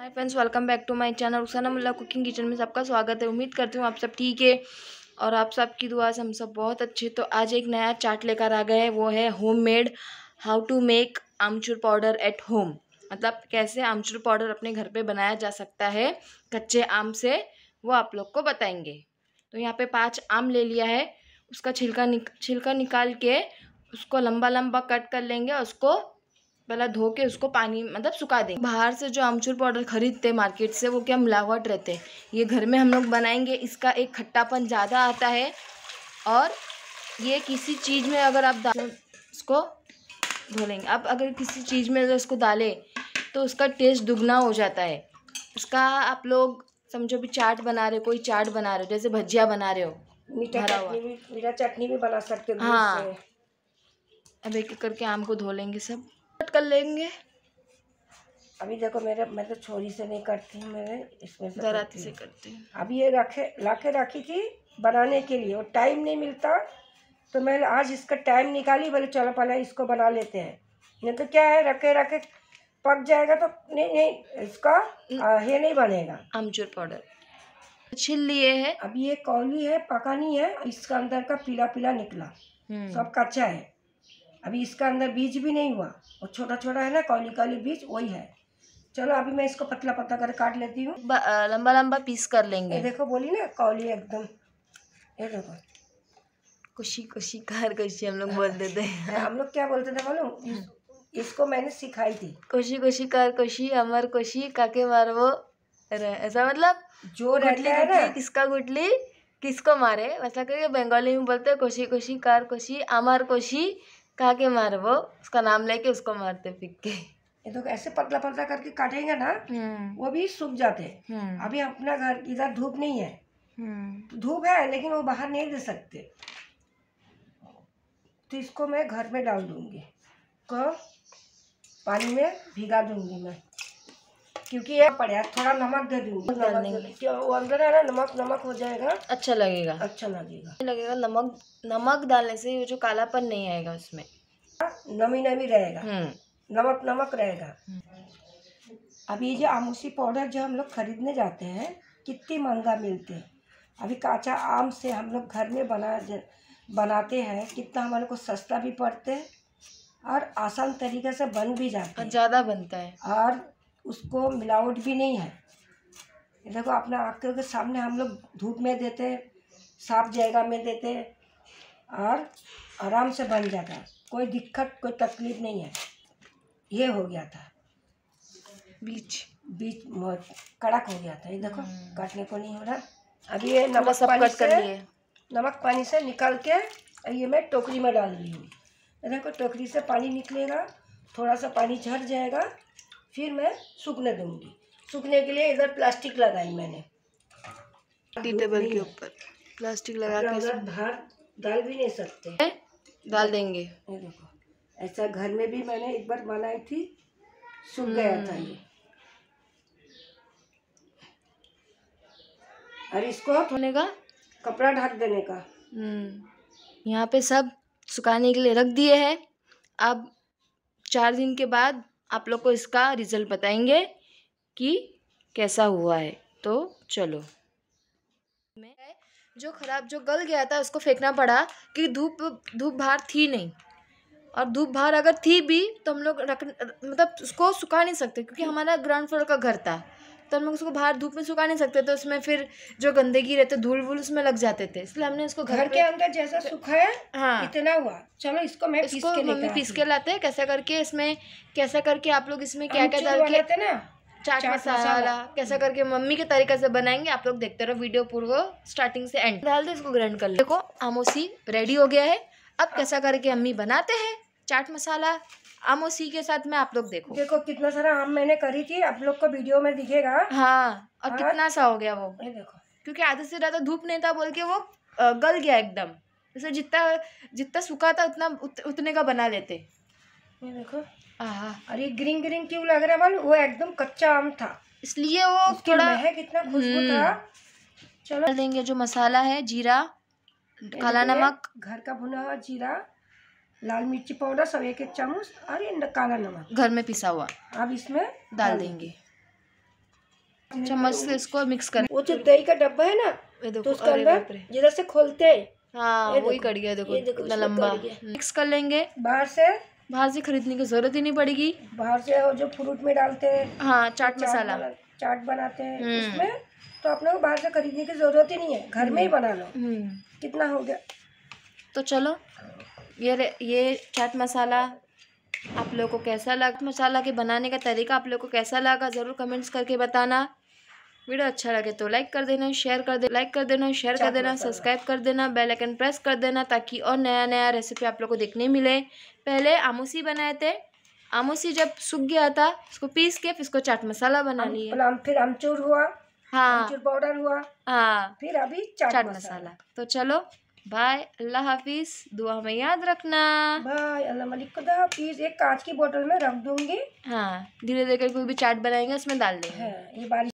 Hi friends welcome back to my channel Rukhsana Mulla cooking kitchen में सबका स्वागत है उम्मीद करती हूँ आप सब ठीक है और आप सब की दुआ से हम सब बहुत अच्छे तो आज एक नया चाट लेकर आ गए हैं वो है homemade how to make amchur powder at home मतलब कैसे आमचूर पाउडर अपने घर पे बनाया जा सकता है कच्चे आम से वो आप लोग को बताएंगे तो यहाँ पर पाँच आम ले लिया है उसका छिलका निक छिलका निकाल के उसको लंबा लंबा कट कर लेंगे और उसको पहले धो के उसको पानी मतलब सुखा दें बाहर से जो आमचूर पाउडर खरीदते मार्केट से वो क्या मिलावट रहते हैं ये घर में हम लोग बनाएंगे इसका एक खट्टापन ज़्यादा आता है और ये किसी चीज़ में अगर आप डाल इसको धो लेंगे आप अगर किसी चीज़ में अगर इसको डालें तो उसका टेस्ट दुगना हो जाता है उसका आप लोग समझो भी चाट बना रहे हो कोई चाट बना रहे हो जैसे भजिया बना रहे हो मीठा मीठा चटनी भी बना सकते हो हाँ अब एक करके आम को धो लेंगे सब कट कर लेंगे अभी देखो मेरे मैं तो छोरी से नहीं करती हूँ मैंने इसमें से दराती से करती हूँ अब ये रखे ला के रखी थी बनाने के लिए और टाइम नहीं मिलता तो मैं आज इसका टाइम निकाली बोले चलो पहले इसको बना लेते हैं नहीं तो क्या है रखे रखे पक जाएगा तो नहीं नहीं इसका ये नहीं बनेगा अमचूर पाउडर छिल लिए है अब ये कौली है पकानी है इसका अंदर का पीला पीला निकला हम्म। सब कच्चा है अभी इसका अंदर बीज भी नहीं हुआ और छोटा छोटा है ना कौली कौली बीज वही है चलो अभी मैं इसको पतला पतला कर काट लेती हूँ लंबा लंबा पीस कर लेंगे ये देखो बोली ना कौली एकदम ये देखो खुशी खुशी कर खुशी हम लोग बोलते थे हम लोग क्या बोलते थे बोलो इसको मैंने सिखाई थी खुशी खुशी कार खुशी अमर खुशी काके वो ऐसा मतलब जो गुटली ना किसका गुटली किसको मारे वैसा बंगाली में बोलते खुशी खुशी कार खुशी अमर खुशी कहा के मार वो उसका नाम लेके उसको मारते फिक के ये तो ऐसे पतला पतला करके काटेंगे ना हम्म। वो भी सूख जाते हैं हम्म। अभी अपना घर इधर धूप नहीं है हम्म। धूप है लेकिन वो बाहर नहीं दे सकते तो इसको मैं घर में डाल दूंगी को पानी में भिगा दूंगी मैं क्योंकि ये पड़ा थोड़ा नमक दे दूंगी नमक वो अंदर है ना नमक नमक हो जाएगा अच्छा लगेगा अच्छा लगेगा लगेगा नमक नमक डालने से ये जो कालापन नहीं आएगा उसमें नमी नमी रहेगा हम्म। नमक नमक रहेगा हम्म। अभी जो आमूसी पाउडर जो हम लोग खरीदने जाते हैं कितनी महंगा मिलते हैं अभी काचा आम से हम लोग घर में बना बनाते हैं कितना हमारे को सस्ता भी पड़ते हैं और आसान तरीके से बन भी जाता है ज़्यादा बनता है और उसको मिलावट भी नहीं है देखो अपने आँखों के सामने हम लोग धूप में देते साफ जगह में देते और आराम से बन जाता कोई दिक्कत कोई तकलीफ नहीं है ये हो गया था बीच बीच कड़क हो गया था ये देखो हम्म। काटने को नहीं हो रहा अभी ये नमक सब पानी से नमक पानी से निकल के ये मैं टोकरी में डाल रही हूँ देखो टोकरी से पानी निकलेगा थोड़ा सा पानी झड़ जाएगा फिर मैं सूखने दूंगी सूखने के लिए इधर प्लास्टिक लगाई मैंने टेबल के ऊपर प्लास्टिक लगा के बाहर डाल भी नहीं सकते डाल देंगे ऐसा घर में भी मैंने एक बार बनाई थी सूख गया था ये और इसको धोने का कपड़ा ढक देने का हम्म। यहाँ पे सब सुखाने के लिए रख दिए हैं अब चार दिन के बाद आप लोग को इसका रिज़ल्ट बताएंगे कि कैसा हुआ है तो चलो मैं जो ख़राब जो गल गया था उसको फेंकना पड़ा कि धूप धूप भार थी नहीं और धूप भार अगर थी भी तो हम लोग रख मतलब उसको सुखा नहीं सकते क्योंकि हमारा ग्राउंड फ्लोर का घर था तो हम लोग उसको बाहर धूप में सुखा नहीं सकते तो उसमें फिर जो गंदगी रहते धूल वूल उसमें लग जाते थे इसलिए हमने उसको घर के अंदर जैसा तो सुखाया हाँ इतना हुआ चलो इसको मैं इसको मम्मी पीस के लाते हैं कैसा करके इसमें कैसा करके आप लोग इसमें क्या क्या डाल के ना चाट, मसाला कैसा करके मम्मी के तरीके से बनाएंगे आप लोग देखते रहो वीडियो पूर्व स्टार्टिंग से एंड डाल दे इसको ग्राइंड कर लो देखो आमोसी रेडी हो गया है अब हाँ। कैसा करके मम्मी बनाते हैं चाट मसाला आम उसी के साथ में आप लोग देखो देखो कितना सारा आम मैंने करी थी आप लोग को वीडियो में दिखेगा हाँ और हाँ। कितना सा हो गया वो देखो क्योंकि आधे से ज़्यादा धूप नहीं था बोल के वो गल गया एकदम जैसे जितना जितना सूखा था उतना उत, उतने का बना लेते देखो हाँ और ये ग्रीन ग्रीन क्यों लग रहा है वो एकदम कच्चा आम था इसलिए वो थोड़ा है कितना खुशबू हम्म। था चलो देंगे जो मसाला है जीरा काला नमक घर का भुना हुआ जीरा लाल मिर्ची पाउडर सब एक एक चम्मच और काला नमक घर में पिसा हुआ अब इसमें डाल देंगे चम्मच से इसको मिक्स कर वो जो दही का डब्बा है ना तो उसका अंदर जिधर से खोलते हैं हाँ वही कट गया देखो इतना लंबा मिक्स कर लेंगे बाहर से बाहर से खरीदने की जरूरत ही नहीं पड़ेगी बाहर से जो फ्रूट में डालते हैं हाँ चाट मसाला चाट बनाते हैं हम्म। उसमें तो आप लोग बाहर से खरीदने की जरूरत ही नहीं है घर में ही हम्म। बना लो हम्म। कितना हो गया तो चलो ये ये चाट मसाला आप लोगों को कैसा लगा मसाला के बनाने का तरीका आप लोगों को कैसा लगा ज़रूर कमेंट्स करके बताना वीडियो अच्छा लगे तो लाइक कर देना शेयर कर देना लाइक कर देना शेयर कर देना सब्सक्राइब कर देना बेल आइकन प्रेस कर देना ताकि और नया नया रेसिपी आप लोग को देखने मिले पहले आमोसी बनाए थे आमोसी जब सूख गया था उसको पीस के फिर उसको चाट मसाला बना लिए फिर आमचूर हुआ हाँ पाउडर हुआ हाँ फिर अभी चाट मसाला तो चलो बाय अल्लाह हाफिज़ दुआ में याद रखना बाय अल्लाह मलिक खुदा हाफिज़ एक कांच की बोतल में रख दूंगी हाँ धीरे धीरे कोई भी चाट बनाएंगे उसमें डाल देंगे हाँ,